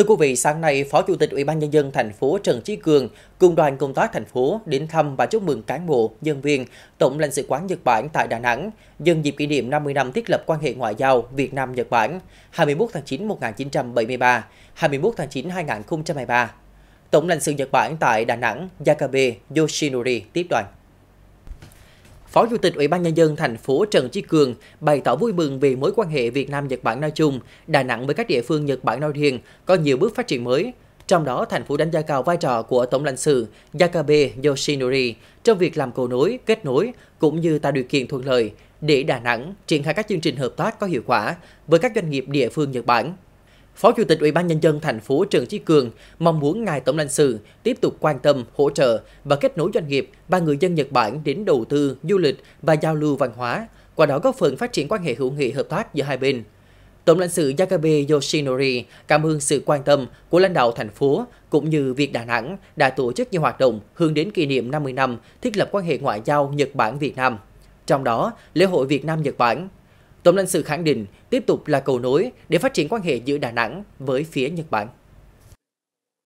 Thưa quý vị, sáng nay, Phó Chủ tịch Ủy ban nhân dân thành phố Trần Chí Cường cùng đoàn công tác thành phố đến thăm và chúc mừng cán bộ, nhân viên Tổng lãnh sự quán Nhật Bản tại Đà Nẵng nhân dịp kỷ niệm 50 năm thiết lập quan hệ ngoại giao Việt Nam Nhật Bản 21 tháng 9 1973, 21 tháng 9 2023. Tổng lãnh sự Nhật Bản tại Đà Nẵng Yakabe Yoshinori tiếp đoàn. Phó Chủ tịch Ủy ban Nhân dân thành phố Trần Chí Cường bày tỏ vui mừng vì mối quan hệ Việt Nam-Nhật Bản nói chung, Đà Nẵng với các địa phương Nhật Bản nói riêng có nhiều bước phát triển mới. Trong đó, thành phố đánh giá cao vai trò của Tổng lãnh sự Yakabe Yoshinori trong việc làm cầu nối, kết nối cũng như tạo điều kiện thuận lợi để Đà Nẵng triển khai các chương trình hợp tác có hiệu quả với các doanh nghiệp địa phương Nhật Bản. Phó Chủ tịch Ủy ban nhân dân thành phố Trần Chí Cường mong muốn ngài tổng lãnh sự tiếp tục quan tâm, hỗ trợ và kết nối doanh nghiệp và người dân Nhật Bản đến đầu tư, du lịch và giao lưu văn hóa, qua đó góp phần phát triển quan hệ hữu nghị hợp tác giữa hai bên. Tổng lãnh sự Yagabe Yoshinori cảm ơn sự quan tâm của lãnh đạo thành phố cũng như việc Đà Nẵng đã tổ chức nhiều hoạt động hướng đến kỷ niệm 50 năm thiết lập quan hệ ngoại giao Nhật Bản Việt Nam. Trong đó, lễ hội Việt Nam Nhật Bản Tổng lãnh sự khẳng định tiếp tục là cầu nối để phát triển quan hệ giữa Đà Nẵng với phía Nhật Bản.